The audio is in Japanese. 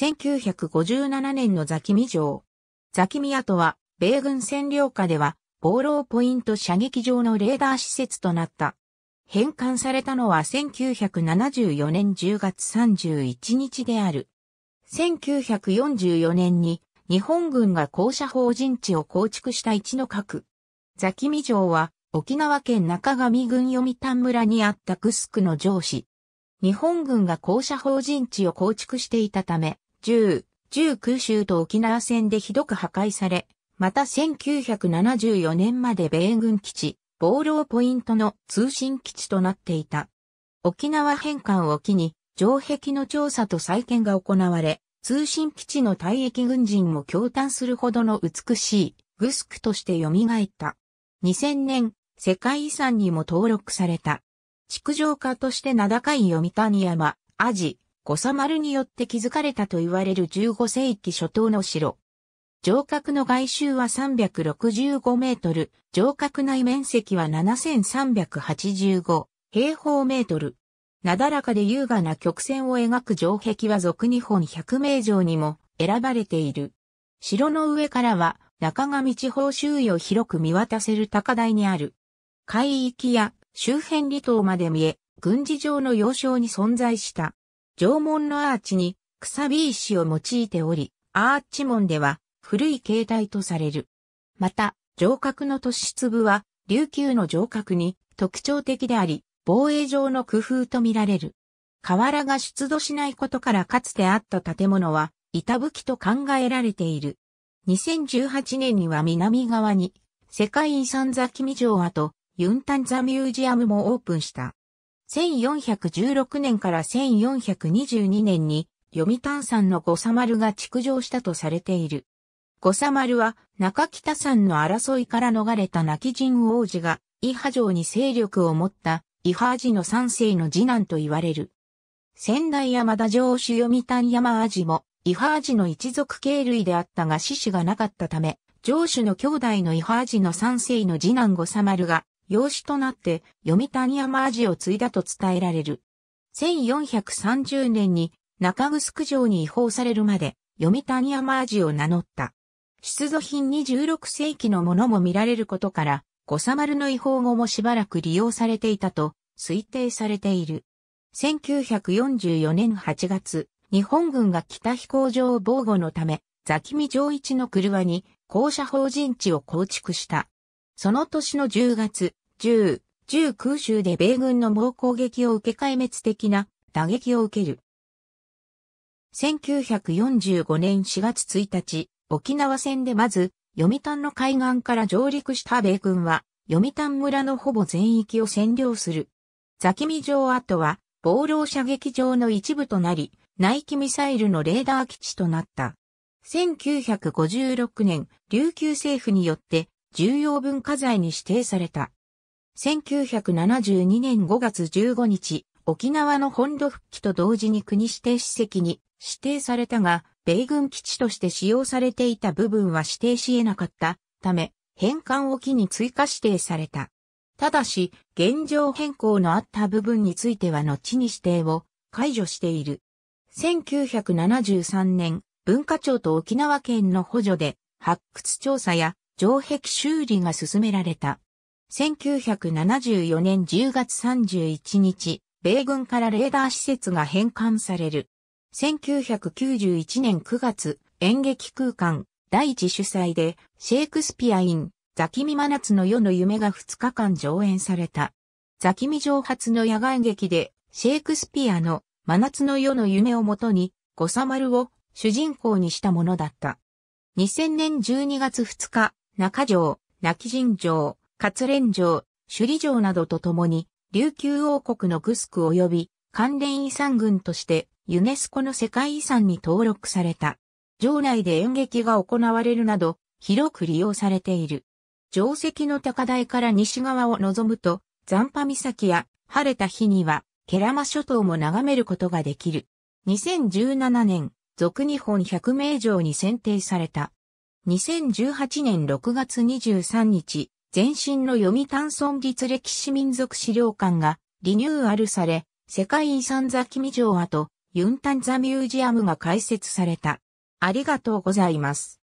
1957年のザキミ城。ザキミ跡は、米軍占領下では、防漏ポイント射撃場のレーダー施設となった。返還されたのは1974年10月31日である。1944年に日本軍が校舎法人地を構築した一の核。ザキミ城は沖縄県中上郡読谷村にあったクスクの城市。日本軍が校舎法人地を構築していたため、10、19州と沖縄戦でひどく破壊され、また1974年まで米軍基地、防浪ポイントの通信基地となっていた。沖縄返還を機に、城壁の調査と再建が行われ、通信基地の退役軍人も驚嘆するほどの美しいグスクとして蘇った。2000年、世界遺産にも登録された。築城家として名高い読谷山、アジ、五サ丸によって築かれたと言われる15世紀初頭の城。城郭の外周は365メートル、城郭内面積は7385平方メートル。なだらかで優雅な曲線を描く城壁は俗日本百名城にも選ばれている。城の上からは中上地方周囲を広く見渡せる高台にある。海域や周辺離島まで見え、軍事上の要衝に存在した。城門のアーチに、草び石を用いており、アーチ門では、古い形態とされる。また、城郭の都市粒は、琉球の城郭に特徴的であり、防衛上の工夫とみられる。瓦が出土しないことからかつてあった建物は、板吹きと考えられている。2018年には南側に、世界遺産ザキミ城跡、ユンタンザミュージアムもオープンした。1416年から1422年に、読谷山の五サ丸が築城したとされている。五サ丸は、中北山の争いから逃れた泣き人王子が、伊波城に勢力を持った、伊波寺の三世の次男と言われる。仙台山田城主読谷山じも、伊波寺の一族系類であったが子守がなかったため、城主の兄弟の伊波寺の三世の次男五サ丸が、養子となって読谷山アジを継いだと伝えられる。1430年に中城城に移法されるまで読谷山アジを名乗った。出土品26世紀のものも見られることから、五サ丸の移法後もしばらく利用されていたと推定されている。1944年8月、日本軍が北飛行場を防護のため、ザキミ上一の車に校舎法人地を構築した。その年の10月、10、10空襲で米軍の猛攻撃を受け壊滅的な打撃を受ける。1945年4月1日、沖縄戦でまず、読谷の海岸から上陸した米軍は、読谷村のほぼ全域を占領する。ザキミ城跡は、暴露射撃場の一部となり、内気ミサイルのレーダー基地となった。1956年、琉球政府によって重要文化財に指定された。1972年5月15日、沖縄の本土復帰と同時に国指定史跡に指定されたが、米軍基地として使用されていた部分は指定し得なかったため、返還を機に追加指定された。ただし、現状変更のあった部分については後に指定を解除している。1973年、文化庁と沖縄県の補助で発掘調査や城壁修理が進められた。1974年10月31日、米軍からレーダー施設が返還される。1991年9月、演劇空間、第一主催で、シェイクスピアイン、ザキミマナツの世の夢が2日間上演された。ザキミ上発の野外劇で、シェイクスピアの真夏の世の夢をもとに、ゴサマルを主人公にしたものだった。2000年12月2日、中条、泣き人城、活連城、首里城などと共に、琉球王国のグスク及び関連遺産群としてユネスコの世界遺産に登録された。城内で演劇が行われるなど広く利用されている。城跡の高台から西側を望むと、残波岬や晴れた日には、ケラマ諸島も眺めることができる。2017年、俗日本百名城に選定された。2018年6月23日、前身の読谷村立歴史民族資料館がリニューアルされ、世界遺産ザキミ城跡、ユンタンザミュージアムが開設された。ありがとうございます。